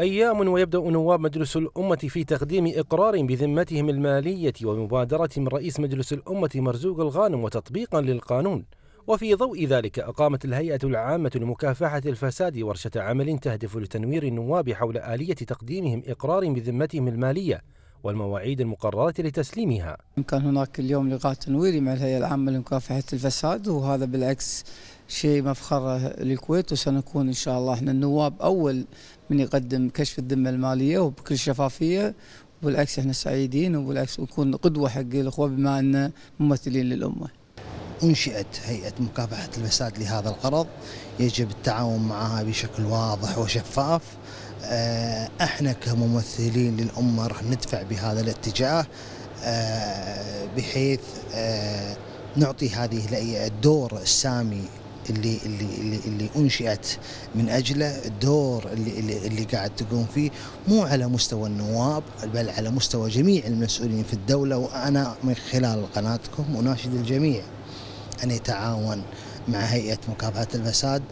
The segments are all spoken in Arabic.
أيام ويبدأ نواب مجلس الأمة في تقديم إقرار بذمتهم المالية ومبادرة من رئيس مجلس الأمة مرزوق الغانم وتطبيقا للقانون وفي ضوء ذلك أقامت الهيئة العامة لمكافحة الفساد ورشة عمل تهدف لتنوير النواب حول آلية تقديمهم إقرار بذمتهم المالية والمواعيد المقررة لتسليمها كان هناك اليوم لقاء تنويري مع الهيئة العامة لمكافحة الفساد وهذا بالعكس شيء مفخرة للكويت وسنكون إن شاء الله احنا النواب أول من يقدم كشف الذمة المالية وبكل شفافية وبالعكس احنا سعيدين وبالعكس نكون قدوة حق الأخوة بما أننا ممثلين للأمة أنشئت هيئة مكافحة الفساد لهذا الغرض يجب التعاون معها بشكل واضح وشفاف آه، احنا كممثلين للأمة راح ندفع بهذا الاتجاه آه، بحيث آه، نعطي هذه الدور السامي اللي اللي اللي, اللي انشئت من اجله الدور اللي, اللي اللي قاعد تقوم فيه مو على مستوى النواب بل على مستوى جميع المسؤولين في الدوله وانا من خلال قناتكم اناشد الجميع ان يتعاون مع هيئه مكافحه الفساد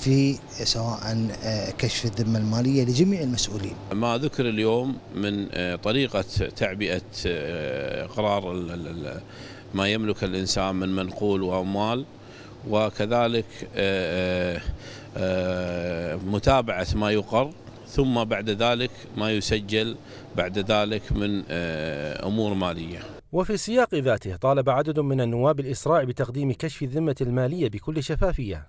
في سواء آه، كشف الذمة المالية لجميع المسؤولين ما ذكر اليوم من آه، طريقة تعبئة آه، قرار ما يملك الإنسان من منقول وأموال وكذلك آه، آه، آه، متابعة ما يقر ثم بعد ذلك ما يسجل بعد ذلك من أمور مالية وفي السياق ذاته طالب عدد من النواب الإسراع بتقديم كشف الذمة المالية بكل شفافية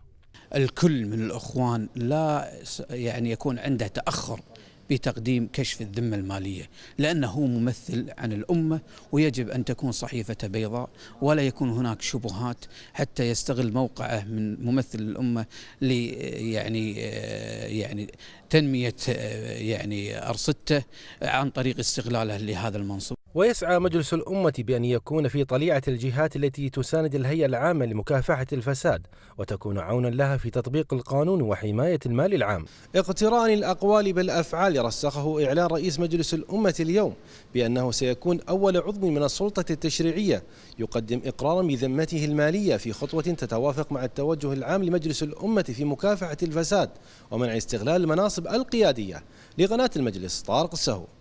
الكل من الأخوان لا يعني يكون عنده تأخر بتقديم كشف الذمة المالية لأنه ممثل عن الأمة ويجب أن تكون صحيفة بيضاء ولا يكون هناك شبهات حتى يستغل موقعه من ممثل الأمة لي يعني يعني تنمية يعني أرصدته عن طريق استغلاله لهذا المنصب ويسعى مجلس الأمة بأن يكون في طليعة الجهات التي تساند الهيئة العامة لمكافحة الفساد وتكون عونا لها في تطبيق القانون وحماية المال العام اقتران الأقوال بالأفعال رسخه إعلان رئيس مجلس الأمة اليوم بأنه سيكون أول عضو من السلطة التشريعية يقدم إقرارا بذمته المالية في خطوة تتوافق مع التوجه العام لمجلس الأمة في مكافحة الفساد ومنع استغلال المناصب القيادية لقناة المجلس طارق السهو